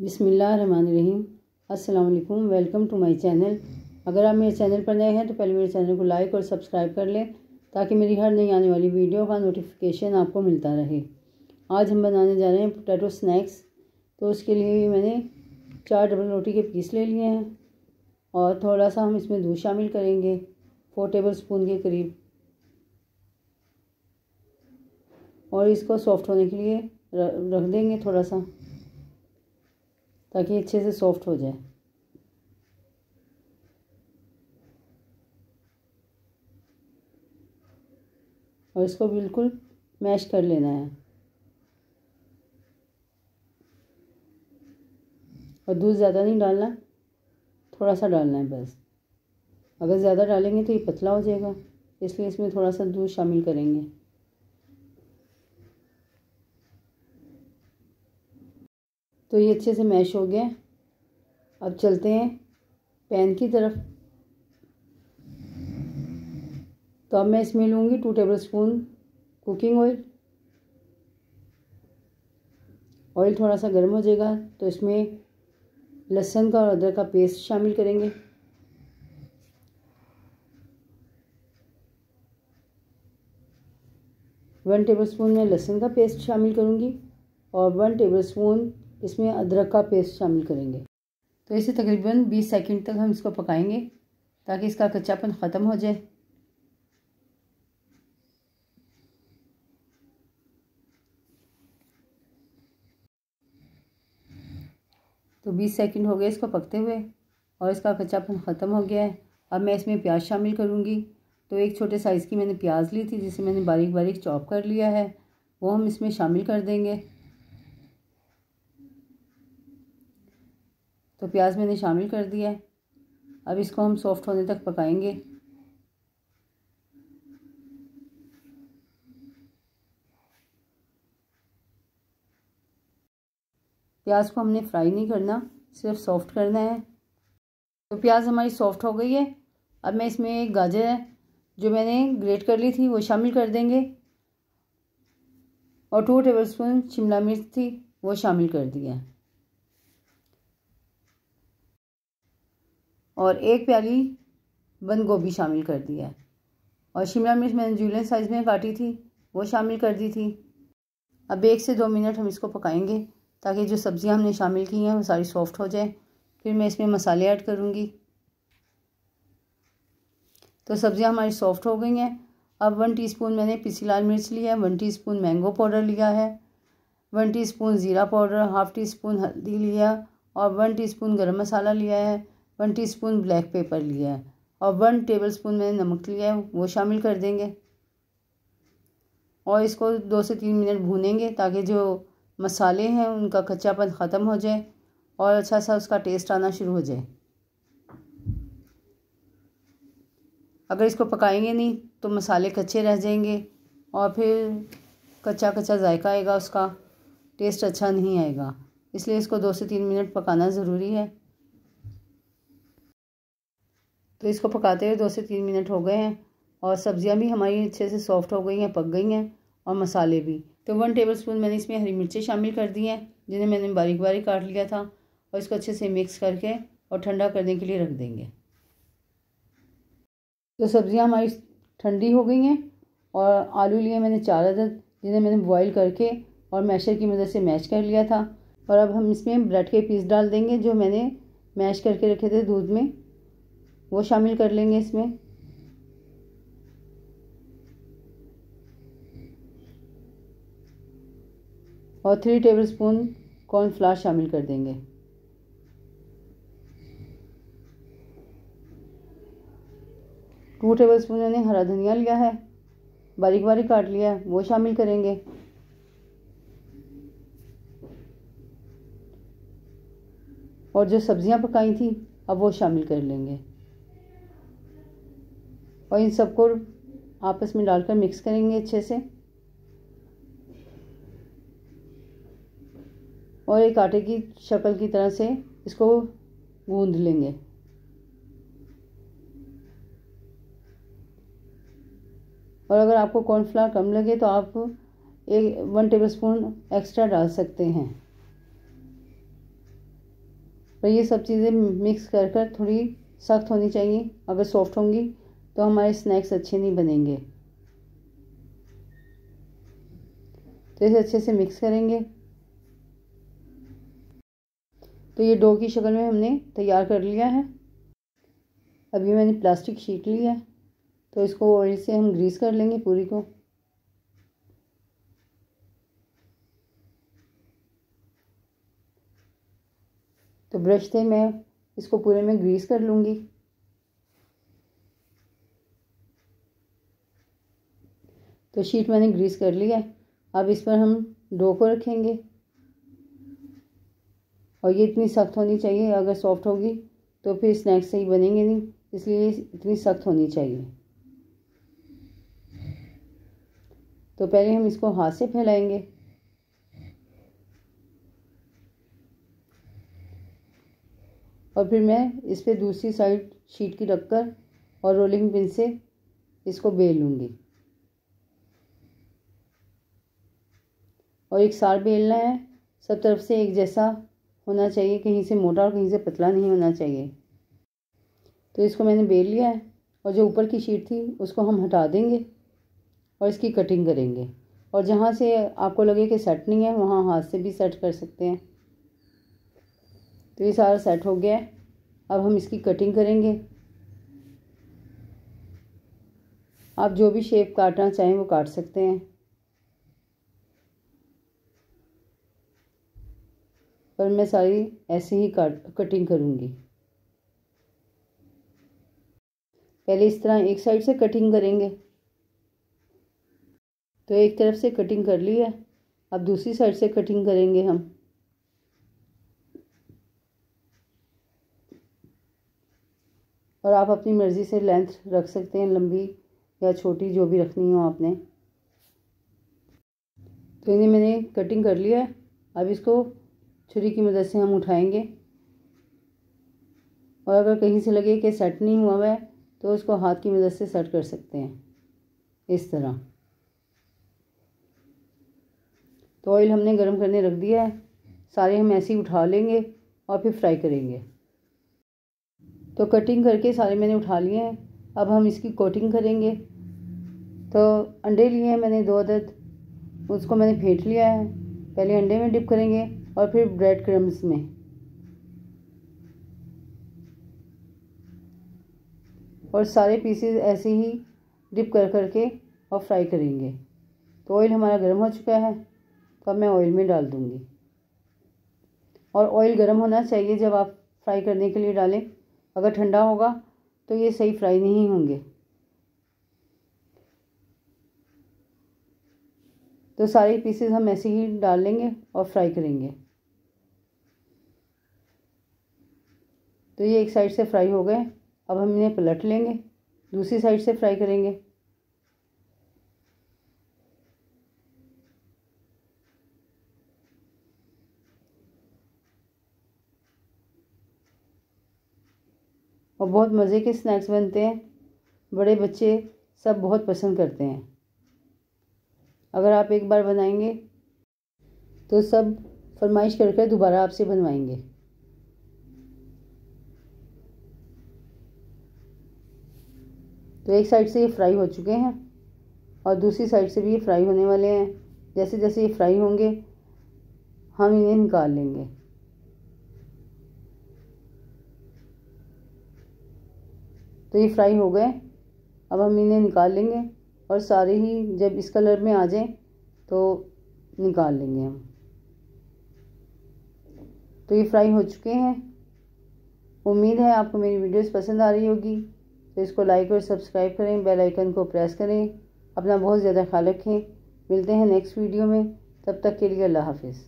बिसमीम् अल्लाम welcome to my channel अगर आप मेरे चैनल पर नए हैं तो पहले मेरे चैनल को लाइक और सब्सक्राइब कर लें ताकि मेरी हर नई आने वाली वीडियो का नोटिफिकेशन आपको मिलता रहे आज हम बनाने जा रहे हैं पोटैटो स्नैक्स तो उसके लिए मैंने चार डबल रोटी के पीस ले लिए हैं और थोड़ा सा हम इसमें दूध शामिल करेंगे फोर टेबल स्पून के करीब और इसको सॉफ्ट होने के लिए रख देंगे थोड़ा सा ताकि अच्छे से सॉफ्ट हो जाए और इसको बिल्कुल मैश कर लेना है और दूध ज़्यादा नहीं डालना थोड़ा सा डालना है बस अगर ज़्यादा डालेंगे तो ये पतला हो जाएगा इसलिए इसमें थोड़ा सा दूध शामिल करेंगे तो ये अच्छे से मैश हो गया अब चलते हैं पैन की तरफ तो अब मैं इसमें लूँगी two tablespoon cooking oil oil थोड़ा सा गर्म हो जाएगा तो इसमें लहसुन का और अदरक का पेस्ट शामिल करेंगे वन टेबल स्पून मैं लहसुन का पेस्ट शामिल करूँगी और वन टेबल स्पून इसमें अदरक का पेस्ट शामिल करेंगे तो इसे तकरीबन 20 सेकंड तक हम इसको पकाएंगे ताकि इसका कच्चापन ख़त्म हो जाए तो 20 सेकंड हो गए इसको पकते हुए और इसका कच्चापन ख़त्म हो गया है अब मैं इसमें प्याज शामिल करूँगी तो एक छोटे साइज़ की मैंने प्याज ली थी जिसे मैंने बारीक बारीक चॉप कर लिया है वो हम इसमें शामिल कर देंगे तो प्याज मैंने शामिल कर दिया है अब इसको हम सॉफ्ट होने तक पकाएंगे प्याज को हमने फ्राई नहीं करना सिर्फ सॉफ्ट करना है तो प्याज हमारी सॉफ्ट हो गई है अब मैं इसमें एक गाजर है जो मैंने ग्रेट कर ली थी वो शामिल कर देंगे और टू टेबलस्पून शिमला मिर्च थी वो शामिल कर दिया है और एक प्याली बंद गोभी शामिल कर दी है और शिमला मिर्च मैंने जूलियन साइज़ में काटी थी वो शामिल कर दी थी अब एक से दो मिनट हम इसको पकाएंगे ताकि जो सब्ज़ियाँ हमने शामिल की हैं वो सारी सॉफ्ट हो जाए फिर मैं इसमें मसाले ऐड करूँगी तो सब्ज़ियाँ हमारी सॉफ्ट हो गई हैं अब वन टीस्पून मैंने पीसी लाल मिर्च लिया है वन टीस्पून मैंगो पाउडर लिया है वन टीस्पून ज़ीरा पाउडर हाफ़ टी स्पून हल्दी लिया और वन टीस्पून गरम मसाला लिया है वन टीस्पून ब्लैक पेपर लिया है और वन टेबलस्पून मैंने नमक लिया है वो शामिल कर देंगे और इसको दो से तीन मिनट भूनेंगे ताकि जो मसाले हैं उनका कच्चापन ख़त्म हो जाए और अच्छा सा उसका टेस्ट आना शुरू हो जाए अगर इसको पकाएंगे नहीं तो मसाले कच्चे रह जाएंगे और फिर कच्चा कच्चा जायका आएगा उसका टेस्ट अच्छा नहीं आएगा इसलिए इसको दो से तीन मिनट पकाना ज़रूरी है तो इसको पकाते हुए दो से तीन मिनट हो गए हैं और सब्ज़ियाँ भी हमारी अच्छे से सॉफ्ट हो गई हैं पक गई हैं और मसाले भी तो वन टेबल स्पून मैंने इसमें हरी मिर्चें शामिल कर दी हैं जिन्हें मैंने बारीक बारीक काट लिया था और इसको अच्छे से मिक्स करके और ठंडा करने के लिए रख देंगे तो सब्ज़ियाँ हमारी ठंडी हो गई हैं और आलू लिए मैंने चार अदद जिन्हें मैंने बॉयल करके और मैशर की मदद से मैश कर लिया था और अब हम इसमें ब्रेड के पीस डाल देंगे जो मैंने मैश करके रखे थे दूध में वो शामिल कर लेंगे इसमें और थ्री टेबल स्पून कॉर्नफ्लावर शामिल कर देंगे टू टेबल स्पून मैंने हरा धनिया लिया है बारीक बारीक काट लिया है वो शामिल करेंगे और जो सब्ज़ियाँ पकाई थी अब वो शामिल कर लेंगे और इन सबको आपस में डालकर मिक्स करेंगे अच्छे से और एक आटे की शक्ल की तरह से इसको गूंद लेंगे और अगर आपको कॉर्नफ्लावर कम लगे तो आप एक वन टेबल स्पून एक्स्ट्रा डाल सकते हैं पर ये सब चीज़ें मिक्स कर कर थोड़ी सख्त होनी चाहिए अगर सॉफ्ट होंगी तो हमारे स्नैक्स अच्छे नहीं बनेंगे तो इसे अच्छे से मिक्स करेंगे तो ये डो की शक्ल में हमने तैयार कर लिया है अभी मैंने प्लास्टिक शीट ली है तो इसको ऑयल से हम ग्रीस कर लेंगे पूरी को तो ब्रश से मैं इसको पूरे में ग्रीस कर लूँगी तो शीट मैंने ग्रीस कर लिया है अब इस पर हम डो को रखेंगे और ये इतनी सख्त होनी चाहिए अगर सॉफ्ट होगी तो फिर स्नैक्स सही बनेंगे नहीं इसलिए इतनी सख्त होनी चाहिए तो पहले हम इसको हाथ से फैलाएंगे और फिर मैं इस पर दूसरी साइड शीट की रखकर और रोलिंग पिन से इसको बेल लूँगी और एक सार बेलना है सब तरफ से एक जैसा होना चाहिए कहीं से मोटा और कहीं से पतला नहीं होना चाहिए तो इसको मैंने बेल लिया है और जो ऊपर की शीट थी उसको हम हटा देंगे और इसकी कटिंग करेंगे और जहाँ से आपको लगे कि सेट नहीं है वहाँ हाथ से भी सेट कर सकते हैं तो ये सारा सेट हो गया है अब हम इसकी कटिंग करेंगे आप जो भी शेप काटना चाहें वो काट सकते हैं पर मैं सारी ऐसे ही काट कटिंग करूँगी पहले इस तरह एक साइड से कटिंग करेंगे तो एक तरफ से कटिंग कर ली है अब दूसरी साइड से कटिंग करेंगे हम और आप अपनी मर्ज़ी से लेंथ रख सकते हैं लंबी या छोटी जो भी रखनी हो आपने तो इन्हें मैंने कटिंग कर लिया है अब इसको छुरी की मदद से हम उठाएंगे और अगर कहीं से लगे कि सेट नहीं हुआ हुआ है तो उसको हाथ की मदद से सेट कर सकते हैं इस तरह तो ऑयल हमने गर्म करने रख दिया है सारे हम ऐसे ही उठा लेंगे और फिर फ्राई करेंगे तो कटिंग करके सारे मैंने उठा लिए हैं अब हम इसकी कोटिंग करेंगे तो अंडे लिए हैं मैंने दो अदद उसको मैंने फेंट लिया है पहले अंडे में डिप करेंगे और फिर ब्रेड क्रम्स में और सारे पीसेस ऐसे ही डिप कर कर के और फ्राई करेंगे तो ऑयल हमारा गर्म हो चुका है तो मैं ऑयल में डाल दूँगी और ऑयल गर्म होना चाहिए जब आप फ्राई करने के लिए डालें अगर ठंडा होगा तो ये सही फ्राई नहीं होंगे तो सारे पीसेस हम ऐसे ही डाल लेंगे और फ्राई करेंगे तो ये एक साइड से फ्राई हो गए अब हम इन्हें पलट लेंगे दूसरी साइड से फ्राई करेंगे और बहुत मज़े के स्नैक्स बनते हैं बड़े बच्चे सब बहुत पसंद करते हैं अगर आप एक बार बनाएंगे तो सब फरमाइश करके दोबारा आपसे बनवाएंगे तो एक साइड से ये फ्राई हो चुके हैं और दूसरी साइड से भी ये फ्राई होने वाले हैं जैसे जैसे ये फ्राई होंगे हम इन्हें निकाल लेंगे तो ये फ्राई हो गए अब हम इन्हें निकाल लेंगे और सारे ही जब इस कलर में आ जाएं तो निकाल लेंगे हम तो ये फ्राई हो चुके हैं उम्मीद है आपको मेरी वीडियोस पसंद आ रही होगी तो इसको लाइक और सब्सक्राइब करें बेल आइकन को प्रेस करें अपना बहुत ज़्यादा ख्याल रखें मिलते हैं नेक्स्ट वीडियो में तब तक के लिए अल्लाह हाफिज़